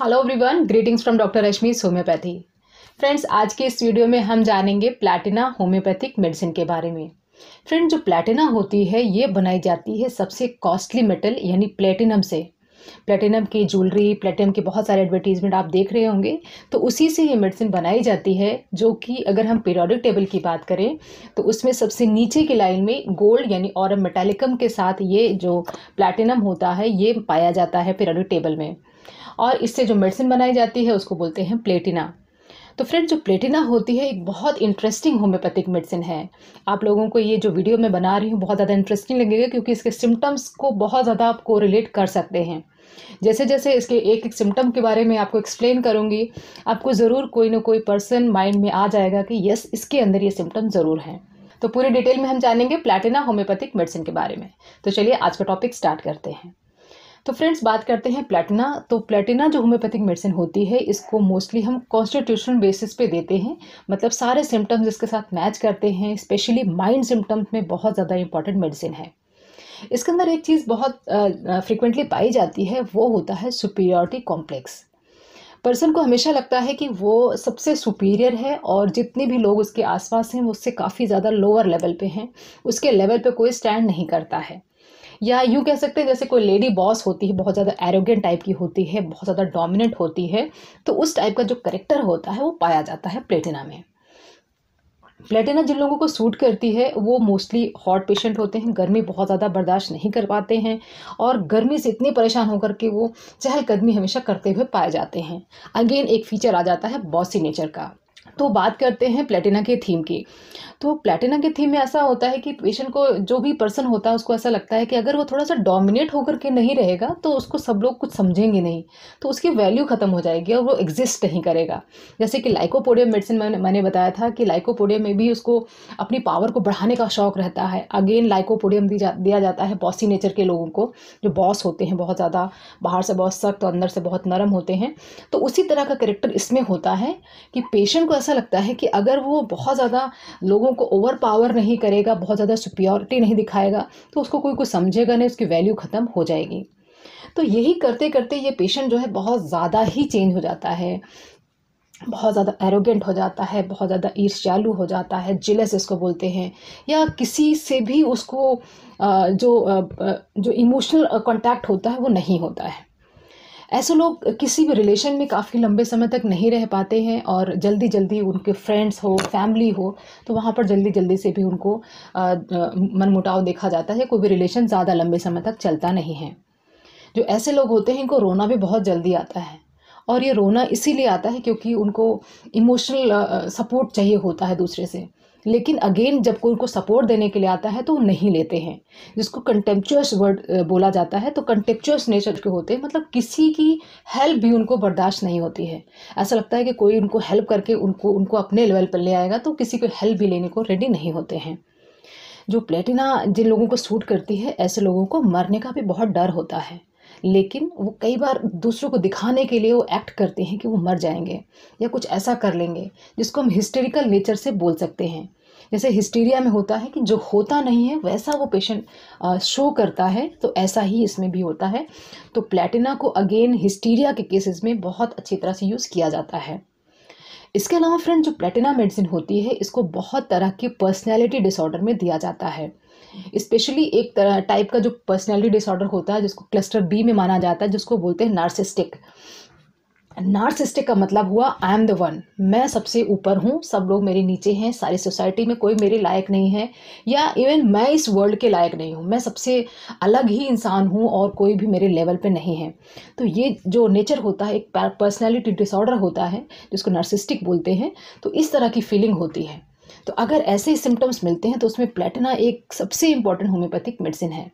hello everyone greetings from doctor Rashmi homeopathy friends आज के इस वीडियो में हम जानेंगे प्लैटिना होम्योपैथिक मेडिसिन के बारे में फ्रेंड जो प्लैटिना होती है ये बनाई जाती है सबसे कॉस्टली मेटल यानी प्लेटिनम से प्लेटिनम की ज्वेलरी प्लेटिनम के बहुत सारे एडवर्टीजमेंट आप देख रहे होंगे तो उसी से ये मेडिसिन बनाई जाती है जो कि अगर हम पीरियोडिक टेबल की बात करें तो उसमें सबसे नीचे की लाइन में गोल्ड यानी और मेटालिकम के साथ ये जो प्लेटिनम होता है ये पाया जाता है पीरियोडिक टेबल में और इससे जो मेडिसिन बनाई जाती है उसको बोलते हैं प्लेटिना तो फ्रेंड जो प्लेटिना होती है एक बहुत इंटरेस्टिंग होम्योपैथिक मेडिसिन है आप लोगों को ये जो वीडियो मैं बना रही हूँ बहुत ज़्यादा इंटरेस्टिंग लगेगा क्योंकि इसके सिम्टम्स को बहुत ज़्यादा आप को रिलेट कर सकते हैं जैसे जैसे इसके एक एक सिम्टम के बारे में आपको एक्सप्लेन करूँगी आपको ज़रूर कोई ना कोई पर्सन माइंड में आ जाएगा कि यस इसके अंदर ये सिम्टम ज़रूर हैं तो पूरी डिटेल में हम जानेंगे प्लेटिना होम्योपैथिक मेडिसिन के बारे में तो चलिए आज का टॉपिक स्टार्ट करते हैं तो फ्रेंड्स बात करते हैं प्लेटिना तो प्लेटिना जो होम्योपैथिक मेडिसिन होती है इसको मोस्टली हम कॉन्स्टिट्यूशन बेसिस पे देते हैं मतलब सारे सिम्टम्स इसके साथ मैच करते हैं स्पेशली माइंड सिम्टम्स में बहुत ज़्यादा इंपॉर्टेंट मेडिसिन है इसके अंदर एक चीज़ बहुत फ्रिक्वेंटली पाई जाती है वो होता है सुपीरियॉरिटी कॉम्प्लेक्स पर्सन को हमेशा लगता है कि वो सबसे सुपीरियर है और जितने भी लोग उसके आसपास हैं वो उससे काफ़ी ज़्यादा लोअर लेवल पे हैं उसके लेवल पे कोई स्टैंड नहीं करता है या यूँ कह सकते हैं जैसे कोई लेडी बॉस होती है बहुत ज़्यादा एरोगेंट टाइप की होती है बहुत ज़्यादा डोमिनेंट होती है तो उस टाइप का जो करेक्टर होता है वो पाया जाता है प्लेटिना में प्लेटिना जिन लोगों को सूट करती है वो मोस्टली हॉट पेशेंट होते हैं गर्मी बहुत ज़्यादा बर्दाश्त नहीं कर पाते हैं और गर्मी से इतने परेशान होकर के वो चहलकदमी हमेशा करते हुए पाए जाते हैं अगेन एक फ़ीचर आ जाता है बॉसी नेचर का तो बात करते हैं प्लेटिना के थीम की तो प्लेटिना के थीम में ऐसा होता है कि पेशेंट को जो भी पर्सन होता है उसको ऐसा लगता है कि अगर वो थोड़ा सा डोमिनेट होकर के नहीं रहेगा तो उसको सब लोग कुछ समझेंगे नहीं तो उसकी वैल्यू ख़त्म हो जाएगी और वो एग्जिस्ट नहीं करेगा जैसे कि लाइकोपोडियम मेडिसिन मैंने मैंने बताया था कि लाइकोपोडियम में भी उसको अपनी पावर को बढ़ाने का शौक रहता है अगेन लाइकोपोडियम दिया जा, दिया जाता है बॉसी नेचर के लोगों को जो बॉस होते हैं बहुत ज़्यादा बाहर से बहुत सख्त और अंदर से बहुत नरम होते हैं तो उसी तरह का करेक्टर इसमें होता है कि पेशेंट को ऐसा लगता है कि अगर वो बहुत ज़्यादा लोगों को ओवर पावर नहीं करेगा बहुत ज़्यादा सुप्योरिटी नहीं दिखाएगा तो उसको कोई कुछ समझेगा नहीं उसकी वैल्यू ख़त्म हो जाएगी तो यही करते करते ये पेशेंट जो है बहुत ज़्यादा ही चेंज हो जाता है बहुत ज़्यादा एरोगेंट हो जाता है बहुत ज़्यादा ईर्ष्यालु हो जाता है जिलस इसको बोलते हैं या किसी से भी उसको जो जो इमोशनल कांटेक्ट होता है वो नहीं होता है ऐसे लोग किसी भी रिलेशन में काफ़ी लंबे समय तक नहीं रह पाते हैं और जल्दी जल्दी उनके फ्रेंड्स हो फैमिली हो तो वहाँ पर जल्दी जल्दी से भी उनको मनमुटाव देखा जाता है कोई भी रिलेशन ज़्यादा लंबे समय तक चलता नहीं है जो ऐसे लोग होते हैं इनको रोना भी बहुत जल्दी आता है और ये रोना इसीलिए आता है क्योंकि उनको इमोशनल सपोर्ट चाहिए होता है दूसरे से लेकिन अगेन जब कोई उनको सपोर्ट देने के लिए आता है तो वो नहीं लेते हैं जिसको कंटेम्पचुअस वर्ड बोला जाता है तो कंटेम्पचुअस नेचर के होते हैं मतलब किसी की हेल्प भी उनको बर्दाश्त नहीं होती है ऐसा लगता है कि कोई उनको हेल्प करके उनको उनको अपने लेवल पर ले आएगा तो किसी को हेल्प भी लेने को रेडी नहीं होते हैं जो प्लेटिना जिन लोगों को सूट करती है ऐसे लोगों को मरने का भी बहुत डर होता है लेकिन वो कई बार दूसरों को दिखाने के लिए वो एक्ट करते हैं कि वो मर जाएंगे या कुछ ऐसा कर लेंगे जिसको हम हिस्टेरिकल नेचर से बोल सकते हैं जैसे हिस्टीरिया में होता है कि जो होता नहीं है वैसा वो पेशेंट शो करता है तो ऐसा ही इसमें भी होता है तो प्लेटिना को अगेन हिस्टीरिया के केसेस में बहुत अच्छी तरह से यूज़ किया जाता है इसके अलावा फ्रेंड जो प्लेटिना मेडिसिन होती है इसको बहुत तरह के पर्सनैलिटी डिसऑर्डर में दिया जाता है स्पेशली एक टाइप का जो पर्सनैलिटी डिसऑर्डर होता है जिसको क्लस्टर बी में माना जाता है जिसको बोलते हैं नार्सिस्टिक नार्सिस्टिक का मतलब हुआ आई एम द वन मैं सबसे ऊपर हूँ सब लोग मेरे नीचे हैं सारी सोसाइटी में कोई मेरे लायक नहीं है या इवन मैं इस वर्ल्ड के लायक नहीं हूँ मैं सबसे अलग ही इंसान हूँ और कोई भी मेरे लेवल पे नहीं है तो ये जो नेचर होता है एक पर्सनैलिटी डिसऑर्डर होता है जिसको नार्सिस्टिक बोलते हैं तो इस तरह की फीलिंग होती है तो अगर ऐसे सिम्टम्स मिलते हैं तो उसमें प्लेटना एक सबसे इंपॉर्टेंट होम्योपैथिक मेडिसिन है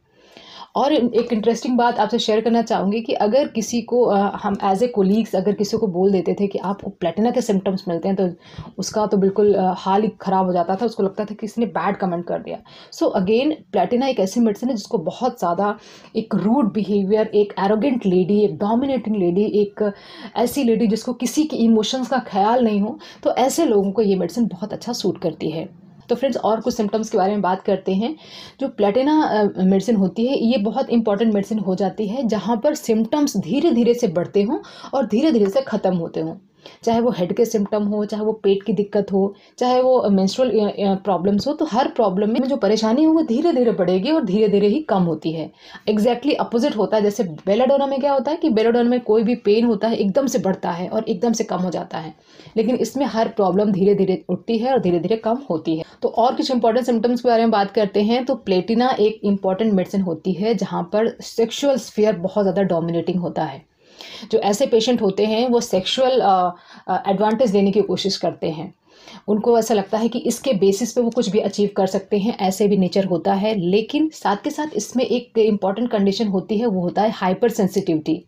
और एक इंटरेस्टिंग बात आपसे शेयर करना चाहूँगी कि अगर किसी को हम एज ए कोलीग्स अगर किसी को बोल देते थे कि आपको प्लेटिना के सिम्टम्स मिलते हैं तो उसका तो बिल्कुल हाल ही ख़राब हो जाता था उसको लगता था किसी ने बैड कमेंट कर दिया सो अगेन प्लेटिना एक ऐसी मेडिसिन है जिसको बहुत ज़्यादा एक रूड बिहेवियर एक एरोगेंट लेडी एक डोमिनेटिंग लेडी एक ऐसी लेडी जिसको किसी के इमोशंस का ख्याल नहीं हो तो ऐसे लोगों को ये मेडिसिन बहुत अच्छा सूट करती है तो फ्रेंड्स और कुछ सिम्टम्स के बारे में बात करते हैं जो प्लेटिना मेडिसिन होती है ये बहुत इंपॉर्टेंट मेडिसिन हो जाती है जहाँ पर सिम्टम्स धीरे धीरे से बढ़ते हों और धीरे धीरे से ख़त्म होते हों चाहे वो हेड के सिम्टम हो चाहे वो पेट की दिक्कत हो चाहे वो मेंस्ट्रुअल प्रॉब्लम्स हो तो हर प्रॉब्लम में जो परेशानी है वो धीरे धीरे बढ़ेगी और धीरे धीरे ही कम होती है एग्जैक्टली exactly अपोजिट होता है जैसे बेलाडोना में क्या होता है कि बेलाडोना में कोई भी पेन होता है एकदम से बढ़ता है और एकदम से कम हो जाता है लेकिन इसमें हर प्रॉब्लम धीरे धीरे उठती है और धीरे धीरे कम होती है तो और कुछ इंपॉर्टेंट सिम्टम्स के बारे में बात करते हैं तो प्लेटिना एक इंपॉर्टेंट मेडिसिन होती है जहाँ पर सेक्शुअल स्फेयर बहुत ज़्यादा डोमिनेटिंग होता है जो ऐसे पेशेंट होते हैं वो सेक्शुअल एडवांटेज uh, uh, देने की कोशिश करते हैं उनको ऐसा लगता है कि इसके बेसिस पे वो कुछ भी अचीव कर सकते हैं ऐसे भी नेचर होता है लेकिन साथ के साथ इसमें एक इम्पॉर्टेंट कंडीशन होती है वो होता है हाइपर सेंसिटिविटी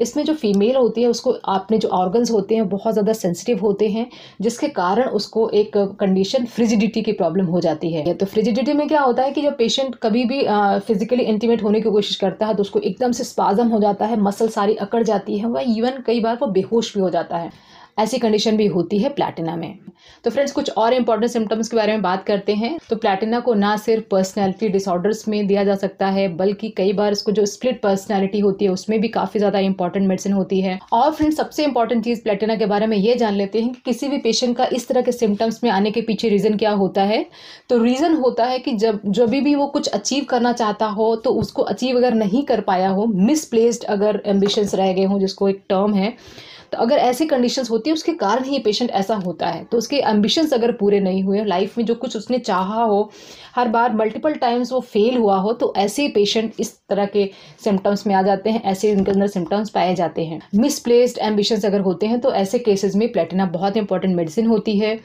इसमें जो फीमेल होती है उसको आपने जो ऑर्गन्स होते हैं बहुत ज़्यादा सेंसिटिव होते हैं जिसके कारण उसको एक कंडीशन फ्रिजिडिटी की प्रॉब्लम हो जाती है तो फ्रिजिडिटी में क्या होता है कि जब पेशेंट कभी भी फिजिकली इंटीमेट होने की कोशिश करता है तो उसको एकदम से स्पाजम हो जाता है मसल सारी अकड़ जाती है वह इवन कई बार वो बेहोश भी हो जाता है ऐसी कंडीशन भी होती है प्लेटिना में तो फ्रेंड्स कुछ और इंपॉर्टेंट सिम्टम्स के बारे में बात करते हैं तो प्लेटिना को ना सिर्फ पर्सनैलिटी डिसऑर्डर्स में दिया जा सकता है बल्कि कई बार इसको जो स्प्लिट पर्सनैलिटी होती है उसमें भी काफ़ी ज़्यादा इंपॉर्टेंट मेडिसिन होती है और फ्रेंड्स सबसे इंपॉर्टेंट चीज़ प्लेटिना के बारे में ये जान लेते हैं कि किसी भी पेशेंट का इस तरह के सिम्टम्स में आने के पीछे रीज़न क्या होता है तो रीज़न होता है कि जब जब भी वो कुछ अचीव करना चाहता हो तो उसको अचीव अगर नहीं कर पाया हो मिसप्लेस्ड अगर एम्बिशंस रह गए हों जिसको एक टर्म है तो अगर ऐसी कंडीशंस होती है उसके कारण ही पेशेंट ऐसा होता है तो उसके एम्बिशंस अगर पूरे नहीं हुए लाइफ में जो कुछ उसने चाहा हो हर बार मल्टीपल टाइम्स वो फेल हुआ हो तो ऐसे पेशेंट इस तरह के सिम्टम्स में आ जाते हैं ऐसे इनके अंदर सिम्टम्स पाए जाते हैं मिसप्लेस्ड एम्बिशंस अगर होते हैं तो ऐसे केसेस में प्लेटिना बहुत इंपॉर्टेंट मेडिसिन होती है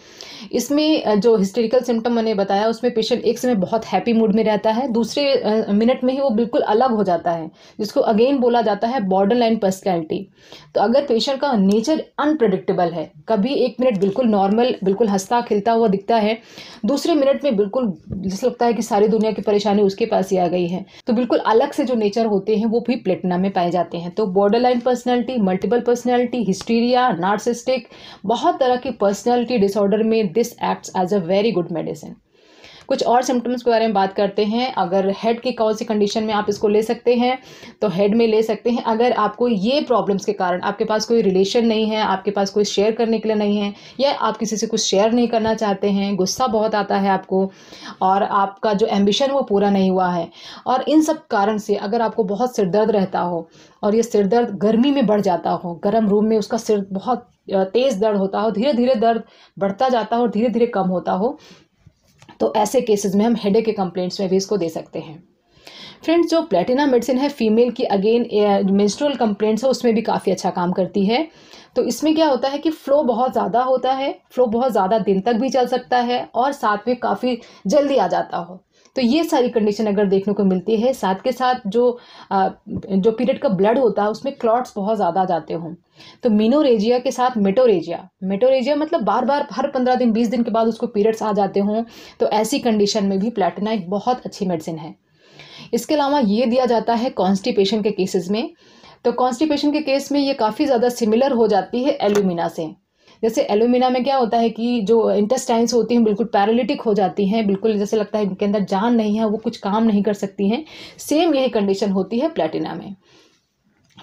इसमें जो हिस्टोरिकल सिम्टम मैंने बताया उसमें पेशेंट एक समय बहुत हैप्पी मूड में रहता है दूसरे मिनट में ही वो बिल्कुल अलग हो जाता है जिसको अगेन बोला जाता है बॉर्डर लाइन पर्सनैलिटी तो अगर पेशेंट का का नेचर अनप्रडिक्टेबल है कभी एक मिनट बिल्कुल नॉर्मल बिल्कुल हंसता खिलता हुआ दिखता है दूसरे मिनट में बिल्कुल जैसे लगता है कि सारी दुनिया की परेशानी उसके पास ही आ गई है तो बिल्कुल अलग से जो नेचर होते हैं वो भी प्लेटना में पाए जाते हैं तो border line personality multiple personality hysteria narcissistic बहुत तरह की पर्सनैलिटी डिसऑर्डर में this acts as a very good medicine कुछ और सिम्टम्स के बारे में बात करते हैं अगर हेड के कौन सी कंडीशन में आप इसको ले सकते हैं तो हेड में ले सकते हैं अगर आपको ये प्रॉब्लम्स के कारण आपके पास कोई रिलेशन नहीं है आपके पास कोई शेयर करने के लिए नहीं है या आप किसी से कुछ शेयर नहीं करना चाहते हैं गुस्सा बहुत आता है आपको और आपका जो एम्बिशन वो पूरा नहीं हुआ है और इन सब कारण से अगर आपको बहुत सिरदर्द रहता हो और ये सिरदर्द गर्मी में बढ़ जाता हो गर्म रूम में उसका सिर बहुत तेज़ दर्द होता हो धीरे धीरे दर्द बढ़ता जाता हो और धीरे धीरे कम होता हो तो ऐसे केसेस में हम हेड के कंप्लेंट्स में भी इसको दे सकते हैं फ्रेंड्स जो प्लेटिना मेडिसिन है फीमेल की अगेन मेंस्ट्रुअल कंप्लेंट्स है उसमें भी काफ़ी अच्छा काम करती है तो इसमें क्या होता है कि फ़्लो बहुत ज़्यादा होता है फ़्लो बहुत ज़्यादा दिन तक भी चल सकता है और साथ में काफ़ी जल्दी आ जाता हो तो ये सारी कंडीशन अगर देखने को मिलती है साथ के साथ जो जो पीरियड का ब्लड होता है उसमें क्लॉट्स बहुत ज़्यादा जाते हों तो मीनोरेजिया के साथ मेटोरेजिया मेटोरेजिया मतलब बार बार हर पंद्रह दिन बीस दिन के बाद उसको पीरियड्स आ जाते हों तो ऐसी कंडीशन में भी प्लेटिना एक बहुत अच्छी मेडिसिन है इसके अलावा ये दिया जाता है कॉन्स्टिपेशन के केसेस में तो कॉन्स्टिपेशन के केस में ये काफ़ी ज़्यादा सिमिलर हो जाती है एल्यूमिना से जैसे एलुमिना में क्या होता है कि जो इंटेस्टाइन्स होती हैं बिल्कुल पैरालिटिक हो जाती हैं बिल्कुल जैसे लगता है इनके अंदर जान नहीं है वो कुछ काम नहीं कर सकती हैं सेम यही कंडीशन होती है प्लेटिना में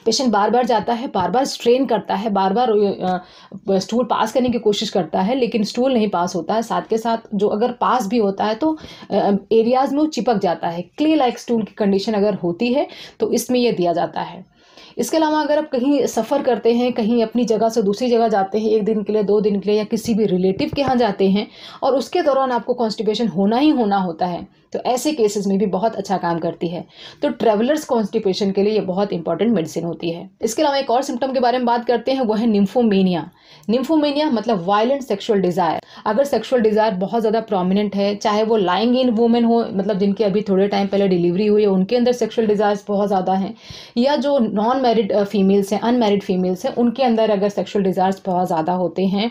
पेशेंट बार बार जाता है बार बार स्ट्रेन करता है बार बार स्टूल पास करने की कोशिश करता है लेकिन स्टूल नहीं पास होता है साथ के साथ जो अगर पास भी होता है तो एरियाज़ में वो चिपक जाता है क्ले लाइक स्टूल की कंडीशन अगर होती है तो इसमें यह दिया जाता है इसके अलावा अगर आप कहीं सफ़र करते हैं कहीं अपनी जगह से दूसरी जगह जाते हैं एक दिन के लिए दो दिन के लिए या किसी भी रिलेटिव के यहाँ जाते हैं और उसके दौरान आपको कॉन्स्टिपेशन होना ही होना होता है तो ऐसे केसेस में भी बहुत अच्छा काम करती है तो ट्रेवलर्स कॉन्स्टिपेशन के लिए ये बहुत इंपॉर्टेंट मेडिसिन होती है इसके अलावा एक और सिम्टम के बारे में बात करते हैं वो है निम्फोमेनिया निम्फोमेनिया मतलब वायलेंट सेक्शुअल डिज़ायर अगर सेक्शुअल डिज़ायर बहुत ज़्यादा प्रोमिनेंट है चाहे वो लाइंग इन वुमेन हो मतलब जिनके अभी थोड़े टाइम पहले डिलीवरी हुई है उनके अंदर सेक्शुअल डिज़ायर्स बहुत ज़्यादा हैं या जो नॉन मैरिड फीमेल्स हैं अनमेरिड फीमेल्स हैं उनके अंदर अगर सेक्शुअल डिज़ायर्स बहुत ज़्यादा होते हैं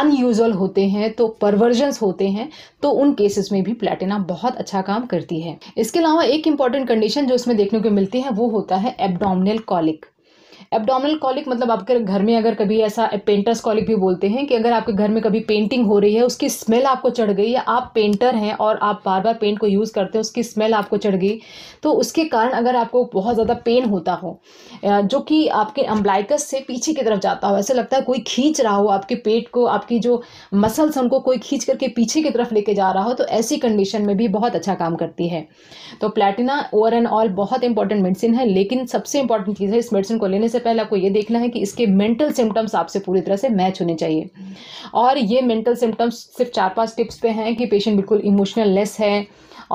अनयूजल होते हैं तो परवर्जन्स होते हैं तो उन केसेस में भी प्लेटिना बहुत अच्छा काम करती है इसके अलावा एक इंपॉर्टेंट कंडीशन जो इसमें देखने को मिलती है वो होता है एबडोमिनल कॉलिक एब्डोमिनल कॉलिक मतलब आपके घर में अगर कभी ऐसा पेंटर्स कॉलिक भी बोलते हैं कि अगर आपके घर में कभी पेंटिंग हो रही है उसकी स्मेल आपको चढ़ गई या आप पेंटर हैं और आप बार बार पेंट को यूज़ करते हैं उसकी स्मेल आपको चढ़ गई तो उसके कारण अगर आपको बहुत ज़्यादा पेन होता हो जो कि आपके अम्ब्लाइकस से पीछे की तरफ जाता हो ऐसा लगता है कोई खींच रहा हो आपके पेट को आपकी जो मसल्स उनको कोई खींच करके पीछे की तरफ लेके जा रहा हो तो ऐसी कंडीशन में भी बहुत अच्छा काम करती है तो प्लेटिना ओवर एंड ऑल बहुत इंपॉर्टेंट मेडिसिन है लेकिन सबसे इंपॉर्टेंट चीज़ है इस मेडिसिन को लेने से पहले आपको ये देखना है कि इसके मेंटल सिम्टम्स आपसे पूरी तरह से मैच होने चाहिए और ये मेंटल सिम्टम्स सिर्फ चार पांच टिप्स पे हैं कि पेशेंट बिल्कुल इमोशनल लेस है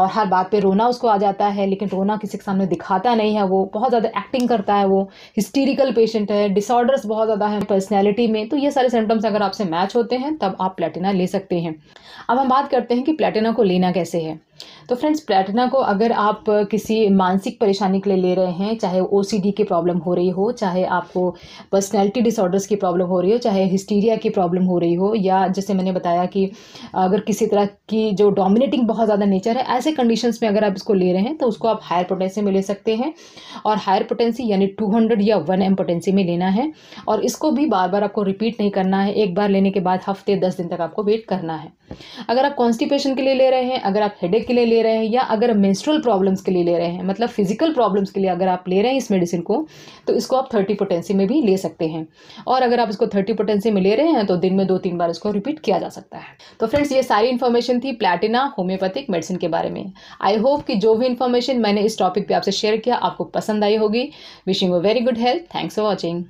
और हर बात पे रोना उसको आ जाता है लेकिन रोना किसी के सामने दिखाता नहीं है वो बहुत ज़्यादा एक्टिंग करता है वो हिस्टीरिकल पेशेंट है डिसऑर्डर्स बहुत ज़्यादा है पर्सनैलिटी में तो ये सारे सिम्टम्स अगर आपसे मैच होते हैं तब आप प्लेटिना ले सकते हैं अब हम बात करते हैं कि प्लेटिना को लेना कैसे है तो फ्रेंड्स प्लेटिना को अगर आप किसी मानसिक परेशानी के लिए ले रहे हैं चाहे ओ की प्रॉब्लम हो रही हो चाहे आपको पर्सनैलिटी डिसऑर्डर्स की प्रॉब्लम हो रही हो चाहे हिस्टीरिया की प्रॉब्लम हो रही हो या जैसे मैंने बताया कि अगर किसी तरह की जो डोमिनेटिंग बहुत ज़्यादा नेचर है ऐसे कंडीशंस में अगर आप इसको ले रहे हैं तो उसको आप हायर पोटेंसी में ले सकते हैं और हायर पोटेंसी यानी टू हंड्रेड या वन एम पोटेंसी में लेना है और इसको भी बार बार आपको रिपीट नहीं करना है एक बार लेने के बाद हफ्ते दस दिन तक आपको वेट करना है अगर आप कॉन्स्टिपेशन के लिए ले रहे हैं अगर आप हेडेक के लिए ले रहे हैं या अगर मेंस्ट्रुअल प्रॉब्लम्स के लिए ले रहे हैं मतलब फिजिकल प्रॉब्लम्स के लिए अगर आप ले रहे हैं इस मेडिसिन को तो इसको आप थर्टी पोटेंसी में भी ले सकते हैं और अगर आप इसको थर्टी पोटेंसी में ले रहे हैं तो दिन में दो तीन बार इसको रिपीट किया जा सकता है तो फ्रेंड्स ये सारी इन्फॉर्मेशन थी प्लेटिना होम्योपैथिक मेडिसिन के बारे में आई होप कि जो भी इन्फॉर्मेशन मैंने इस टॉपिक पर आपसे शेयर किया आपको पसंद आई होगी wishing a very good health thanks for watching